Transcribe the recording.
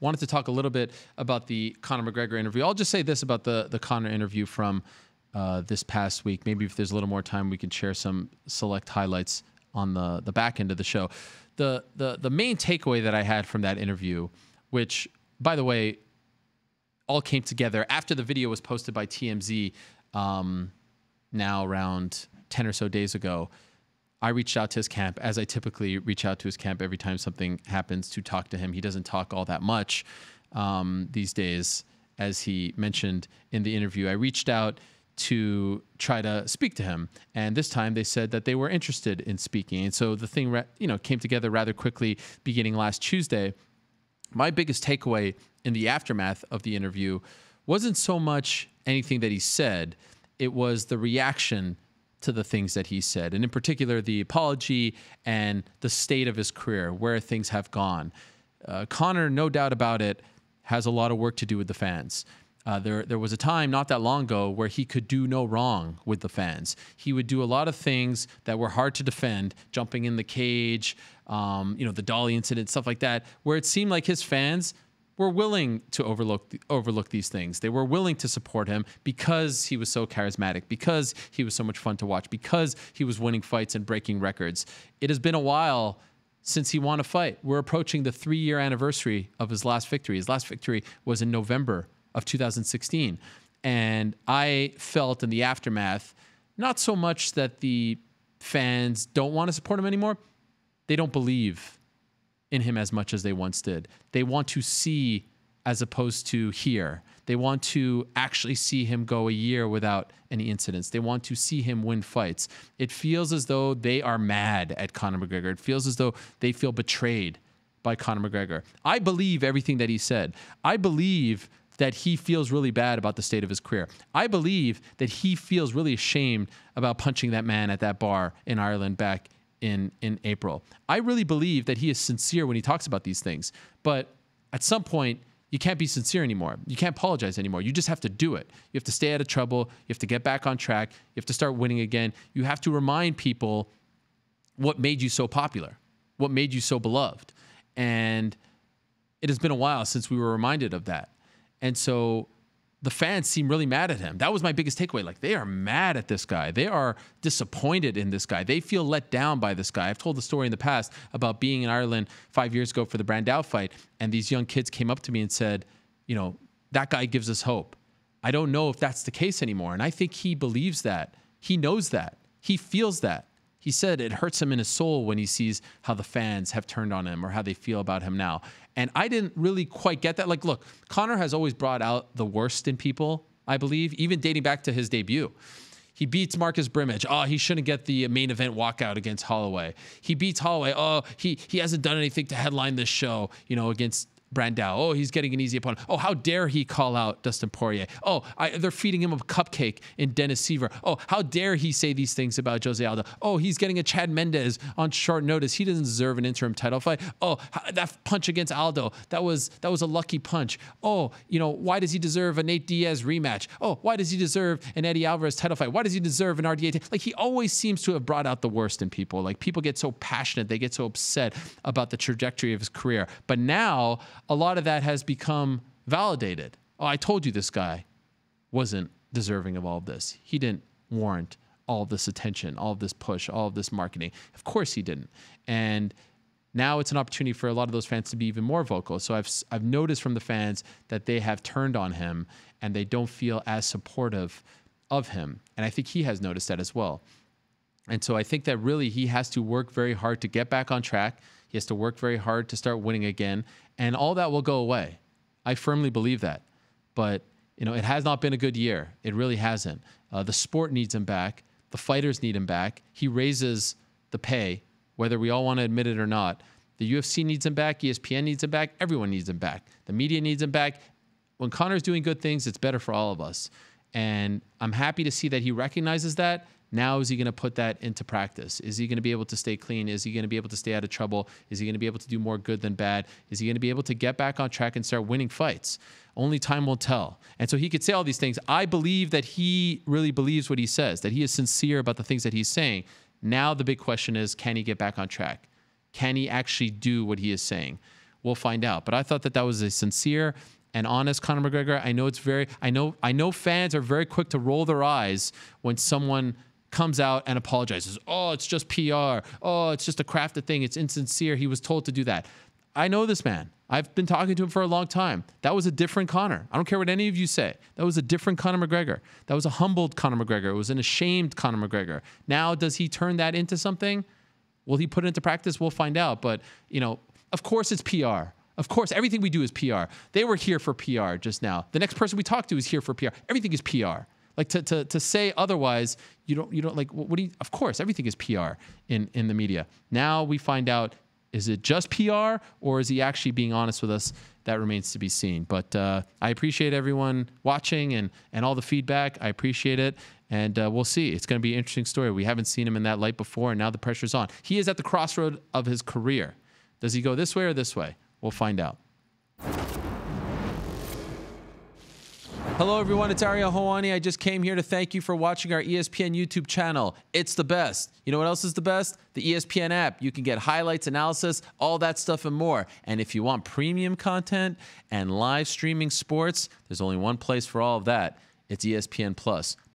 wanted to talk a little bit about the Conor McGregor interview. I'll just say this about the the Conor interview from uh, this past week. Maybe if there's a little more time, we can share some select highlights on the the back end of the show. The the the main takeaway that I had from that interview, which by the way, all came together after the video was posted by TMZ. Um, now around ten or so days ago. I reached out to his camp as I typically reach out to his camp every time something happens to talk to him. He doesn't talk all that much um, these days, as he mentioned in the interview. I reached out to try to speak to him, and this time they said that they were interested in speaking. And so the thing, you know, came together rather quickly beginning last Tuesday. My biggest takeaway in the aftermath of the interview wasn't so much anything that he said; it was the reaction to the things that he said, and in particular, the apology and the state of his career, where things have gone. Uh, Connor, no doubt about it, has a lot of work to do with the fans. Uh, there, there was a time not that long ago where he could do no wrong with the fans. He would do a lot of things that were hard to defend, jumping in the cage, um, you know, the dolly incident, stuff like that, where it seemed like his fans were willing to overlook overlook these things. They were willing to support him because he was so charismatic, because he was so much fun to watch, because he was winning fights and breaking records. It has been a while since he won a fight. We're approaching the 3-year anniversary of his last victory. His last victory was in November of 2016. And I felt in the aftermath not so much that the fans don't want to support him anymore. They don't believe in him as much as they once did. They want to see as opposed to hear. They want to actually see him go a year without any incidents. They want to see him win fights. It feels as though they are mad at Conor McGregor. It feels as though they feel betrayed by Conor McGregor. I believe everything that he said. I believe that he feels really bad about the state of his career. I believe that he feels really ashamed about punching that man at that bar in Ireland back in in April. I really believe that he is sincere when he talks about these things, but at some point you can't be sincere anymore. You can't apologize anymore. You just have to do it. You have to stay out of trouble. You have to get back on track. You have to start winning again. You have to remind people what made you so popular, what made you so beloved. And it has been a while since we were reminded of that. And so the fans seem really mad at him. That was my biggest takeaway. Like they are mad at this guy. They are disappointed in this guy. They feel let down by this guy. I've told the story in the past about being in Ireland five years ago for the Brandow fight, and these young kids came up to me and said, you know, that guy gives us hope. I don't know if that's the case anymore. And I think he believes that. He knows that. He feels that. He said it hurts him in his soul when he sees how the fans have turned on him or how they feel about him now. And I didn't really quite get that. Like, look, Connor has always brought out the worst in people, I believe, even dating back to his debut. He beats Marcus Brimage. Oh, he shouldn't get the main event walkout against Holloway. He beats Holloway. Oh, he he hasn't done anything to headline this show, you know, against Brandao. Oh, he's getting an easy opponent. Oh, how dare he call out Dustin Poirier? Oh, I, they're feeding him a cupcake in Dennis Seaver. Oh, how dare he say these things about Jose Aldo? Oh, he's getting a Chad Mendez on short notice. He doesn't deserve an interim title fight. Oh, that punch against Aldo that was that was a lucky punch. Oh, you know why does he deserve a Nate Diaz rematch? Oh, why does he deserve an Eddie Alvarez title fight? Why does he deserve an RDA? T-? Like he always seems to have brought out the worst in people. Like people get so passionate, they get so upset about the trajectory of his career. But now a lot of that has become validated. Oh, I told you this guy wasn't deserving of all of this. He didn't warrant all of this attention, all of this push, all of this marketing. Of course he didn't. And now it's an opportunity for a lot of those fans to be even more vocal. So I've I've noticed from the fans that they have turned on him and they don't feel as supportive of him. And I think he has noticed that as well. And so I think that really he has to work very hard to get back on track. He has to work very hard to start winning again, and all that will go away. I firmly believe that. But you know, it has not been a good year. It really hasn't. Uh, the sport needs him back. The fighters need him back. He raises the pay, whether we all want to admit it or not. The UFC needs him back. ESPN needs him back. Everyone needs him back. The media needs him back. When Connor's doing good things, it's better for all of us. And I'm happy to see that he recognizes that now, is he going to put that into practice? Is he going to be able to stay clean? Is he going to be able to stay out of trouble? Is he going to be able to do more good than bad? Is he going to be able to get back on track and start winning fights? Only time will tell. And so he could say all these things. I believe that he really believes what he says, that he is sincere about the things that he's saying. Now, the big question is can he get back on track? Can he actually do what he is saying? We'll find out. But I thought that that was a sincere and honest Conor McGregor. I know it's very I know I know fans are very quick to roll their eyes when someone comes out and apologizes. Oh, it's just PR. Oh, it's just a crafted thing. It's insincere. He was told to do that. I know this man. I've been talking to him for a long time. That was a different Connor. I don't care what any of you say. That was a different Connor McGregor. That was a humbled Connor McGregor. It was an ashamed Connor McGregor. Now, does he turn that into something? Will he put it into practice? We'll find out. But, you know, of course it's PR. Of course, everything we do is PR. They were here for PR just now. The next person we talk to is here for PR. Everything is PR. Like to, to, to say otherwise, you don't, you don't like, what do you, of course, everything is PR in, in the media. Now we find out, is it just PR or is he actually being honest with us? That remains to be seen. But uh, I appreciate everyone watching and, and all the feedback. I appreciate it. And uh, we'll see. It's going to be an interesting story. We haven't seen him in that light before, and now the pressure's on. He is at the crossroad of his career. Does he go this way or this way? We'll find out. Hello, everyone. It's Ariel Hawani. I just came here to thank you for watching our ESPN YouTube channel. It's the best. You know what else is the best? The ESPN app. You can get highlights, analysis, all that stuff, and more. And if you want premium content and live streaming sports, there's only one place for all of that. It's ESPN Plus.